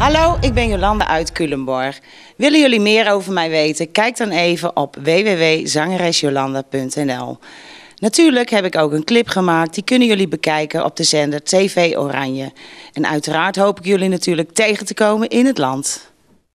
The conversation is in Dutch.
Hallo, ik ben Jolanda uit Culemborg. Willen jullie meer over mij weten? Kijk dan even op www.zangeresjolanda.nl. Natuurlijk heb ik ook een clip gemaakt. Die kunnen jullie bekijken op de zender TV Oranje. En uiteraard hoop ik jullie natuurlijk tegen te komen in het land.